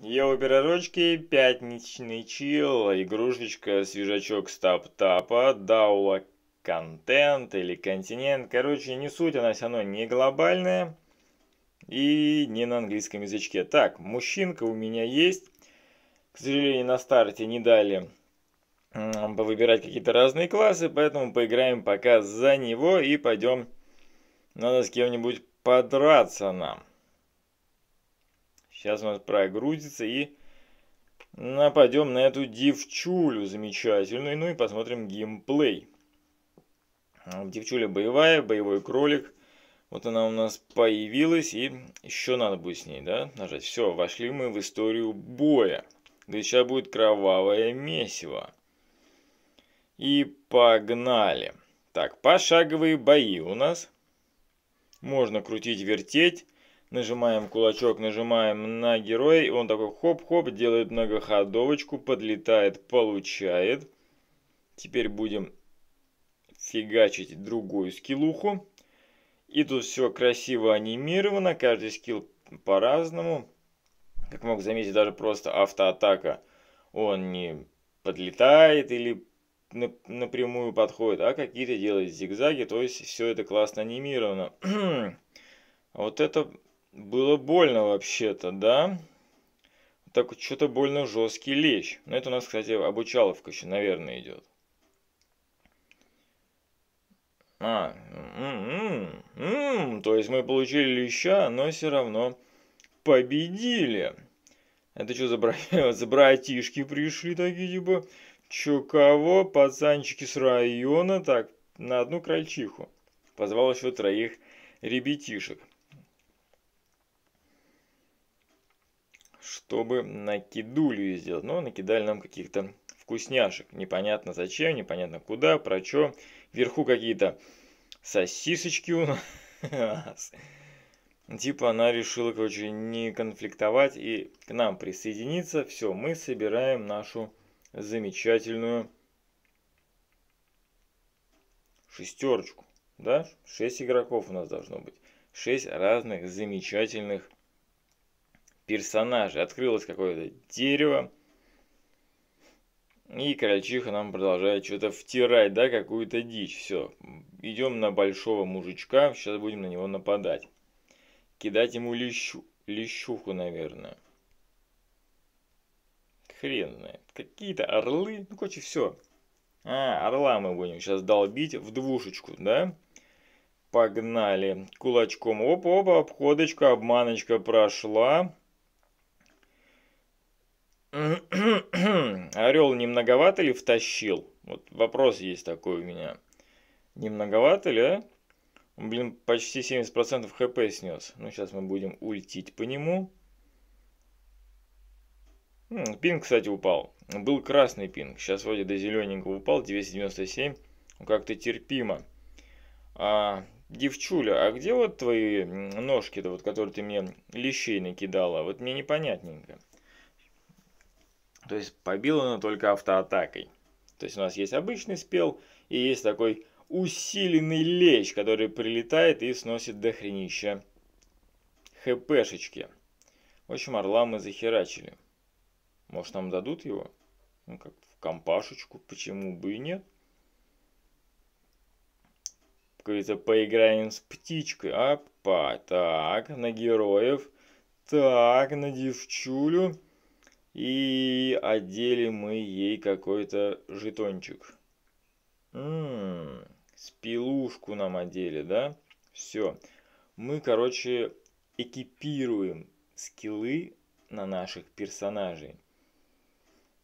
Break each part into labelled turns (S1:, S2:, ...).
S1: Ела пирожочки, пятничный чил, игрушечка, свежачок стоп тапа даула контент или континент. Короче, не суть, она все равно не глобальная и не на английском язычке. Так, мужчинка у меня есть. К сожалению, на старте не дали выбирать какие-то разные классы, поэтому поиграем пока за него и пойдем надо с кем-нибудь подраться нам. Сейчас у нас прогрузится и нападем на эту девчулю замечательную. Ну и посмотрим геймплей. Девчуля боевая, боевой кролик. Вот она у нас появилась, и еще надо будет с ней, да, нажать. Все, вошли мы в историю боя. Да сейчас будет кровавое месиво. И погнали. Так, пошаговые бои у нас. Можно крутить, вертеть. Нажимаем кулачок, нажимаем на героя, и он такой хоп-хоп, делает многоходовочку, подлетает, получает. Теперь будем фигачить другую скиллуху. И тут все красиво анимировано, каждый скилл по-разному. Как мог заметить, даже просто автоатака. Он не подлетает или напрямую подходит, а какие-то делает зигзаги, то есть все это классно анимировано. вот это было больно вообще-то, да? Так что-то больно жесткий лещ. Но ну, это у нас, кстати, обучаловка еще, наверное, идет. А, м-м-м, то есть мы получили леща, но все равно победили. Это что за, бра... за братишки пришли такие, типа, чё кого, пацанчики с района, так, на одну крольчиху. Позвал еще троих ребятишек. чтобы накидулю сделать. Но накидали нам каких-то вкусняшек. Непонятно зачем, непонятно куда, про что. Вверху какие-то сосисочки у нас. Типа она решила, короче, не конфликтовать и к нам присоединиться. Все, мы собираем нашу замечательную шестерочку. Да, Шесть игроков у нас должно быть. Шесть разных замечательных персонажей. Открылось какое-то дерево. И крольчиха нам продолжает что-то втирать, да, какую-то дичь. Все, идем на большого мужичка, сейчас будем на него нападать. Кидать ему лещу, лещуху, наверное. Хрен знает. Какие-то орлы, ну, короче, все. А, орла мы будем сейчас долбить в двушечку, да? Погнали. Кулачком. оп, оп, обходочка, обманочка прошла. Орел не многовато ли втащил? Вот вопрос есть такой у меня. Не многовато ли, а? Он, блин, почти 70% хп снес. Ну, сейчас мы будем ультить по нему. М, пинг, кстати, упал. Был красный пинг. Сейчас вроде до зелененького упал. 297. Ну, как-то терпимо. А, девчуля, а где вот твои ножки-то, вот, которые ты мне лещей накидала? Вот мне непонятненько. То есть побила она только автоатакой. То есть у нас есть обычный спел и есть такой усиленный лечь, который прилетает и сносит до хренища хпшечки. В общем, орла мы захерачили. Может, нам дадут его? Ну, как в компашечку, почему бы и нет? Какой-то поиграем с птичкой. Опа, так, на героев. Так, на девчулю. И одели мы ей какой-то жетончик. Ммм, спилушку нам одели, да? Все. Мы, короче, экипируем скиллы на наших персонажей.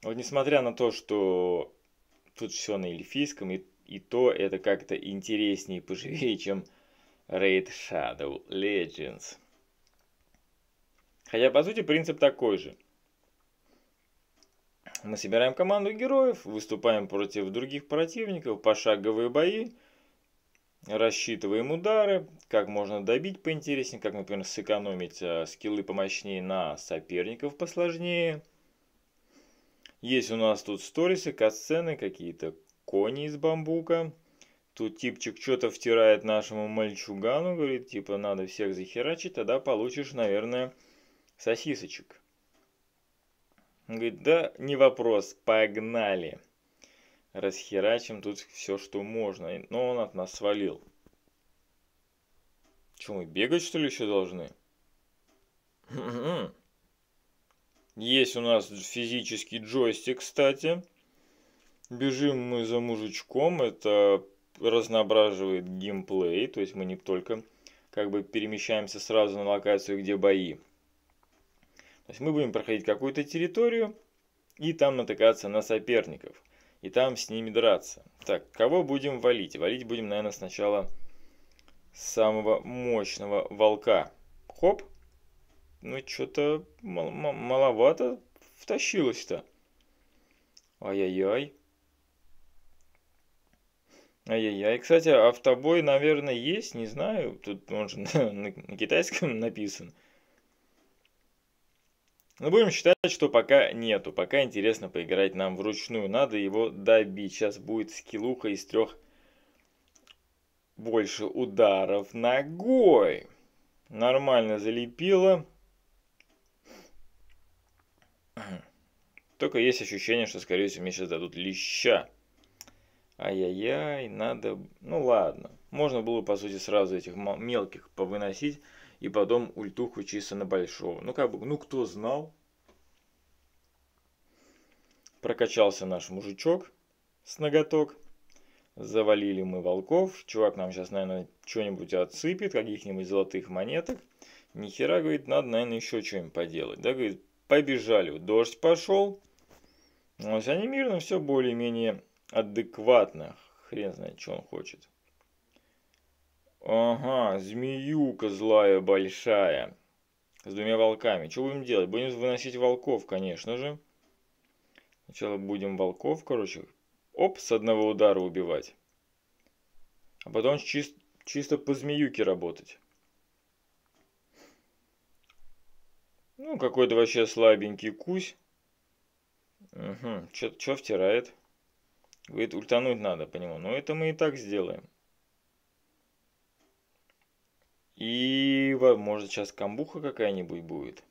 S1: Вот несмотря на то, что тут все на эльфийском, и, и то это как-то интереснее и поживее, чем Raid Shadow Legends. Хотя, по сути, принцип такой же. Мы собираем команду героев, выступаем против других противников, пошаговые бои, рассчитываем удары, как можно добить поинтереснее, как, например, сэкономить э, скиллы помощнее на соперников посложнее. Есть у нас тут сторисы, катсцены, какие-то кони из бамбука. Тут типчик что-то втирает нашему мальчугану, говорит, типа, надо всех захерачить, тогда получишь, наверное, сосисочек. Он говорит, да, не вопрос, погнали. Расхерачим тут все, что можно. Но он от нас свалил. Че, мы бегать, что ли, еще должны? Есть у нас физический джойстик, кстати. Бежим мы за мужичком. Это разноображивает геймплей. То есть мы не только как бы перемещаемся сразу на локацию, где бои. То есть мы будем проходить какую-то территорию и там натыкаться на соперников. И там с ними драться. Так, кого будем валить? Валить будем, наверное, сначала самого мощного волка. Хоп. Ну, что-то мал маловато втащилось-то. Ай-яй-яй. Ай-яй-яй. Кстати, автобой, наверное, есть, не знаю. Тут он же на, на, на китайском написан. Но ну, будем считать, что пока нету. Пока интересно поиграть нам вручную. Надо его добить. Сейчас будет скиллуха из трех больше ударов ногой. Нормально залепило. Только есть ощущение, что, скорее всего, мне сейчас дадут леща. Ай-яй-яй, надо... Ну ладно. Можно было, по сути, сразу этих мелких повыносить и потом ультух чисто на большого. Ну, как бы, ну, кто знал? Прокачался наш мужичок с ноготок. Завалили мы волков. Чувак нам сейчас, наверное, что-нибудь отсыпет, каких-нибудь золотых монеток. Нихера, говорит, надо, наверное, еще что-нибудь поделать. Да, говорит, побежали. Дождь пошел. Но ну, они мирно все более-менее адекватно. Хрен знает, что он хочет. Ага, змеюка злая большая. С двумя волками. Что будем делать? Будем выносить волков, конечно же. Сначала будем волков, короче, оп, с одного удара убивать. А потом чис чисто по змеюке работать. Ну, какой-то вообще слабенький кусь. Угу, чё, втирает? Говорит, ультануть надо по нему. Но ну, это мы и так сделаем. И, возможно, сейчас камбуха какая-нибудь будет.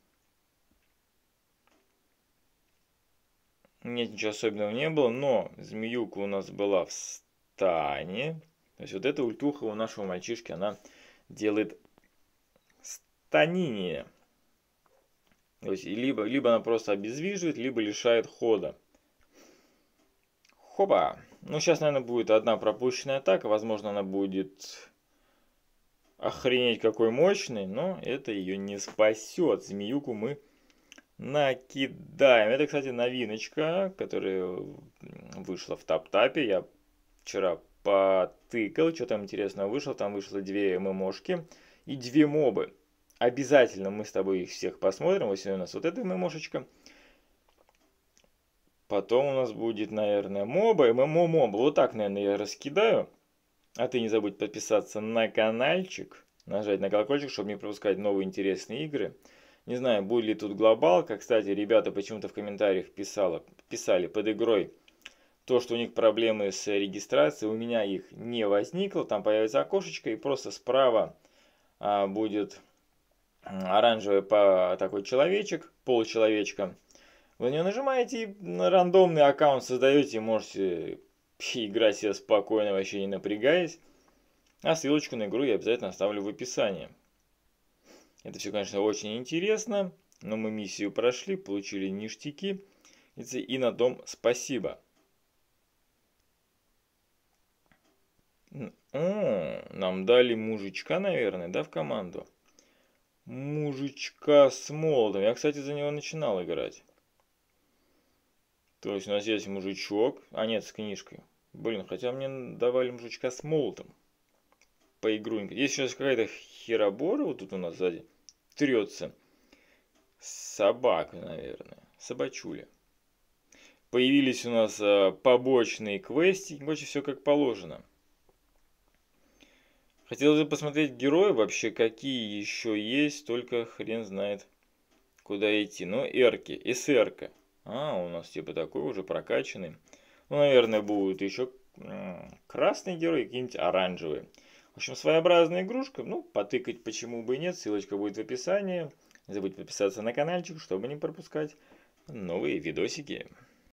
S1: Нет, ничего особенного не было, но змеюка у нас была в стане. То есть вот эта ультуха у нашего мальчишки, она делает станине. То есть либо, либо она просто обезвиживает, либо лишает хода. Хопа! Ну, сейчас, наверное, будет одна пропущенная атака. Возможно, она будет охренеть какой мощный, но это ее не спасет. Змеюку мы накидаем. Это, кстати, новиночка, которая вышла в тап-тапе. Я вчера потыкал, что там интересно вышло. Там вышло две ММОшки и две мобы. Обязательно мы с тобой их всех посмотрим. Вот сегодня у нас вот эта ММОшечка. Потом у нас будет, наверное, моба, ММО-моба. Вот так, наверное, я раскидаю. А ты не забудь подписаться на каналчик, нажать на колокольчик, чтобы не пропускать новые интересные игры. Не знаю, будет ли тут глобалка. Кстати, ребята почему-то в комментариях писало, писали под игрой то, что у них проблемы с регистрацией. У меня их не возникло. Там появится окошечко и просто справа а, будет оранжевый по такой человечек, пол человечка. Вы на него нажимаете и рандомный аккаунт создаете и можете и играть себе спокойно, вообще не напрягаясь. А ссылочку на игру я обязательно оставлю в описании. Это все, конечно, очень интересно, но мы миссию прошли, получили ништяки, и на том спасибо. О, нам дали мужичка, наверное, да, в команду? Мужичка с молотом. Я, кстати, за него начинал играть. То есть у нас есть мужичок, а нет, с книжкой. Блин, хотя мне давали мужичка с молотом. по Поигрунька. Есть сейчас какая-то херобора вот тут у нас сзади. Трется. Собака, наверное. Собачуля. Появились у нас э, побочные квести. Больше все как положено. Хотелось бы посмотреть герои вообще, какие еще есть, только хрен знает, куда идти. Ну, эрки, эсерка. А, у нас типа такой уже прокачанный. Ну, наверное, будут еще красные герои, какие-нибудь оранжевые. В общем, своеобразная игрушка. Ну, потыкать почему бы и нет. Ссылочка будет в описании. Не забудьте подписаться на каналчик, чтобы не пропускать новые видосики.